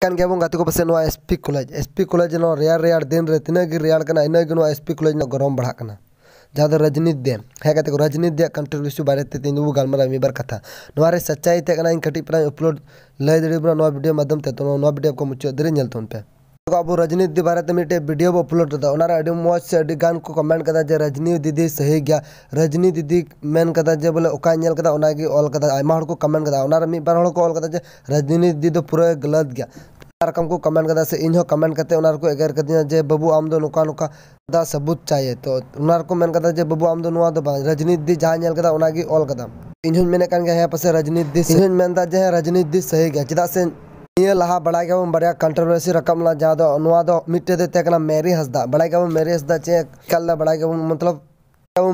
ᱠᱟᱱ ᱜᱮᱵᱚᱱ ᱜᱟᱛᱮ ᱠᱚ ᱯᱟᱥᱮ ᱱᱚᱣᱟ ᱮᱥᱯᱤ ᱠᱚᱞᱮᱡᱽ ᱮᱥᱯᱤ ᱠᱚᱞᱮᱡᱽ ᱱᱚᱣᱟ ᱨᱮᱭᱟᱲ ᱨᱮᱭᱟᱲ ᱫᱤᱱ ᱨᱮ ᱛᱤᱱᱟᱹᱜ ᱜᱮ ᱨᱮᱭᱟᱲ ᱠᱟᱱᱟ ᱤᱱᱟᱹᱜ ᱜᱮ ᱱᱚᱣᱟ ᱮᱥᱯᱤ ᱠᱚᱞᱮᱡᱽ ᱨᱮᱱᱟᱜ ᱜᱚᱨᱚᱢ ᱵᱟᱲᱦᱟᱜ ᱠᱟᱱᱟ ᱡᱟᱦᱟᱸ ᱫᱚ ᱨᱟᱡᱽᱱᱤᱛ ᱫᱮ ᱦᱮᱡ ᱠᱟᱛᱮ ᱠᱚ ᱨᱟᱡᱽᱱᱤᱛ ᱫᱮᱭᱟᱜ ᱠᱚᱱᱴᱨᱤᱵᱤᱭᱩᱥᱚᱱ ᱵᱟᱨᱮᱛᱮ ᱛᱤᱧ ᱫᱚᱵᱚ ᱜᱟᱞᱢᱟᱨᱟᱣ ᱢᱤᱫ ᱵᱟᱨ ᱠᱟᱛᱷᱟ ᱱᱚᱣᱟ ᱨᱮ ᱥᱟᱪᱟᱭ ᱛᱮ ᱠᱟᱱᱟ ᱤᱧ ᱠᱟᱹᱴᱤᱡ ᱯᱟᱨᱟᱧ ᱩᱯᱞᱳᱰ ᱞᱟᱹᱭ ᱫᱟᱲᱮᱭᱟᱵᱚᱱᱟ ᱱᱚᱣᱟ ᱵᱷᱤᱰᱤᱭᱳ ᱢᱟᱫᱽᱫᱷᱚᱢ ᱛᱮ ᱛᱚ ᱱᱚᱣᱟ ᱵᱷᱤᱰᱤᱭᱳ ᱠᱚ ᱢᱩᱪᱟᱹᱫ ᱫᱷᱟᱹᱨᱤᱡ ᱧᱮᱞ ᱛᱟᱵᱚᱱ ᱯᱮ কবব রজনীদি ভারত মিনিট ভিডিও আপলোড দত ওনারে আডি মোচ আডি গান কো কমেন্ট করতা যে রজনী দিদি সহি গয়া রজনী দিদি মেন করতা যে বলে ওকাᱧ্যাল করতা ওনাগি অল করতা আইমা হড় কো কমেন্ট করতা ওনারে মিবার হড় কো অল করতা যে রজনী দিদি তো পুরো গলাত গয়া আরকম কো কমেন্ট করতা সে ইন হ কমেন্ট করতে ওনার কো এগের করদিনা যে বাবু আমদো নোকা নোকা দ সবুত চাইয়ে তো ওনার কো মেন করতা যে বাবু আমদো নোয়া দবা রজনী দিদি যাᱧ্যাল করতা ওনাগি অল করতা ইন হ মেন কান গয়া হে পাশে রজনী দিদি ইন মেন দ যে রজনী দিদি সহি গয়া চিদা সেন लहा बड़ा बड़ा कंट्रोवर्सी रकम मिट्टे तेकना मेरी हंसदा बड़ा मेरी हंसद चे कल बड़ा मतलब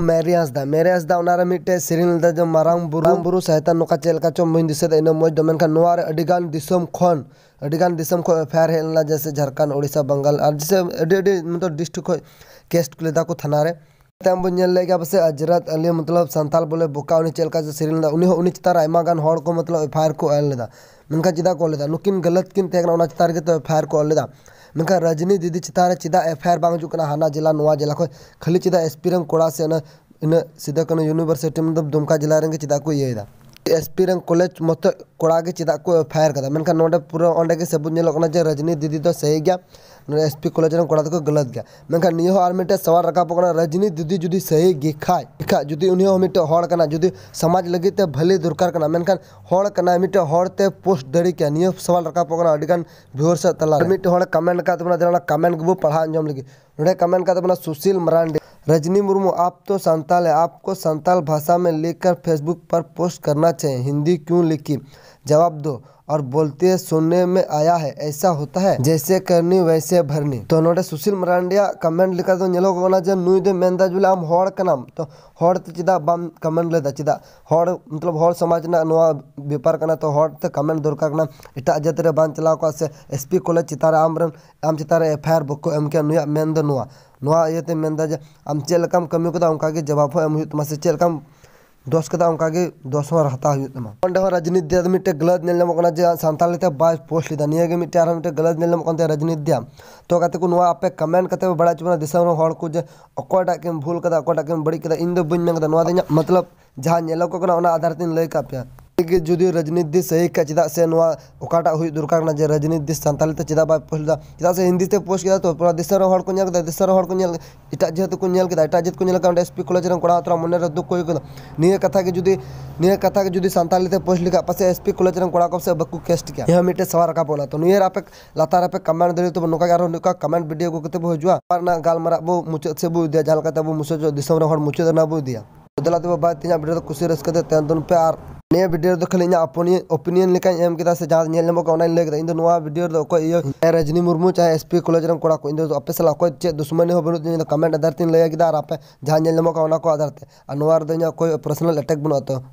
मेरी हंसदा मेरी हंसदा उन सीरी जो मारा बुरा बुरु सहित नुका चलका चो मुझ इन मज दो खन अड़गान हेल्ला जैसे झारखंड उड़ीसा बंगाल और जैसे मतलब डिस्ट्रिक्ट खेस्ट को थाना रे। ᱛᱟᱭᱚᱢ ᱵᱚᱱ ᱧᱮᱞ ᱞᱮᱜᱟ ᱯᱟᱥᱮ ᱟᱡᱨᱟᱛ ᱟᱞᱤ ᱢᱚᱛᱞᱚᱵ ᱥᱟᱱᱛᱟᱞ ᱵᱚᱞᱮ ᱵᱚᱠᱟ ᱩᱱᱤ ᱪᱮᱫ ᱞᱮᱠᱟ ᱡᱮ ᱥᱮᱨᱮᱧ ᱞᱮᱫᱟ ᱩᱱᱤ ᱦᱚᱸ ᱩᱱᱤ ᱪᱮᱛᱟᱱ ᱨᱮ ᱟᱭᱢᱟ ᱜᱟᱱ ᱦᱚᱲ ᱠᱚ ᱢᱚᱛᱞᱚᱵ ᱮᱯᱷᱟᱭᱟᱨ ᱠᱚ ᱚᱞ ᱞᱮᱫᱟ ᱢᱮᱱᱠᱷᱟᱱ ᱪᱮᱫᱟᱜ ᱠᱚ ᱚᱞ ᱞᱮᱫᱟ ᱱᱩᱠᱤᱱ ᱜᱟᱞᱟᱛ ᱠᱤᱱ ᱛᱟᱦᱮᱸ ᱠᱟᱱᱟ ᱚᱱᱟ ᱪᱮᱛᱟᱱ ᱨᱮᱜᱮ ᱛᱚ ᱮᱯᱷᱟᱭᱟᱨ ᱠᱚ ᱚᱞ ᱞᱮᱫᱟ ᱢᱮᱱᱠᱷᱟᱱ ᱨᱟᱡᱽᱱᱤ ᱫᱤᱫᱤ ᱪᱮᱛᱟᱱ ᱨᱮ ᱪᱮᱫᱟᱜ ᱮᱯᱷᱟᱭᱟᱨ ᱵᱟᱝ ᱦᱤᱡᱩᱜ ᱠᱟᱱᱟ ᱦᱟᱱᱟ ᱡᱮᱞᱟ ᱱᱚᱣᱟ ᱡᱮᱞᱟ ᱠᱷᱚᱱ ᱠᱷᱟᱹᱞᱤ ᱪᱮᱫᱟᱜ ᱮᱥᱯᱤ ᱨᱮᱱ ᱠᱚᱲᱟ ᱥᱮ ᱚᱱᱟ ᱤᱱᱟᱹ ᱥᱤᱫᱟᱹ ᱠᱟᱹᱱᱦᱩ ᱭᱩᱱᱤᱵᱷᱟᱨᱥᱤᱴᱤ ᱢᱚᱛᱞᱚᱵ ᱫᱩᱢᱠᱟ ᱡᱮᱞᱟ ᱨᱮᱜᱮ ᱪᱮᱫᱟᱜ ᱠᱚ ᱤᱭᱟᱹᱭᱮᱫᱟ एसपी कलेज मत कड़ा चेदा को एफआईआर का ना पूरा अंडे सब रजनी दीदी तो सही गया एसपी कलेज कड़ा गलत गया मेखान सवाल रखा पकड़ा रजनी दीदी जुदी सही गे खा जुदी उन जुदी समाज लगे भली दरकार मिट्टे हे पोस्ट दड़ी क्या निया सवाल रखा पकड़ा अभीगन तला कमेंट कमेंट पढ़ा आज लगे ना कमेंट सुशील मरांडी रजनी मुर्मू आप तो संताल है आपको संताल भाषा में लिखकर फेसबुक पर पोस्ट करना चाहिए हिंदी क्यों लिखी जवाब दो और बोलते सुनने में आया है ऐसा होता है जैसे करनी वैसे भरनी तो नोटे सुशील मरांडिया कमेंट लिखा दो ᱧᱮᱞᱚᱜ जो नुई दे मेंदा जुला हम हौड़ कनाम तो हौड़ तो चिदा बम कमेंट लेता चिदा हौड़ मतलब हौड़ समाज ना नोआ व्यापार कना तो हौड़ ते तो कमेंट दरकार करना एटा जत रे बान चलाव का से एसपी कॉलेज चिता रे आमरन आम चिता रे एफआईआर बको एम के नुया मेंदा नुआ नुआ येते मेंदा जे आम चेलकम कमी को दा उनका के जवाब हो एम हुई तुमा तो चेलकम दसकता दस मार हत्या राजनीति मिट्टे ग्लद सानी बै पोस्ट लेता निये ग्लद राजनीति तो आपे कमेंट बड़ा चुपना दिसम कोटा भूल कदा अकोटा बड़ी कदा इन बुन मतलब जहाँ को आधार तीन लैका पे रजनी दिस सही का चेदा से अकाटा हुई दरकार जे राजनीति सानी चेदा बै पोस्ट चेदा से हिंदी से पोष किया तो पूरा को निल को निल इट जेहत को निल एट जेहत को एस पी कॉलेज कड़ा उतरा मन दुख को कथा के जुदी नीय कथा के जुदी सानी से पोस्ट लिखा पास एस पी कॉलेज कड़ा को बाकू कैस्ट किया यह मिट्टे सवा रखा बोला तो नियर आपे लतार आपे कमेंट दिल तब नौका कमेंट भिडियो को हजार गलमारा बो मुचाद से बुदे जहाँ बो मुचाद मुचाद बुदे बदला तो बात तीन भिडियो खुशी रास्क पे और नया वीडियो तो खाली अपनी ओपिनियन लेकिन जहाँ लेना वीडियो तो अखोई रजनी मुर्मू चाहे एसपी पी कॉलेज कड़ा को अपे साल अखोई चे दुश्मन बनू कमेंट आधार तीन लैया आपे जहाँ नेमोक आधार तेज अखोई पर्सनल एटेक बनू तो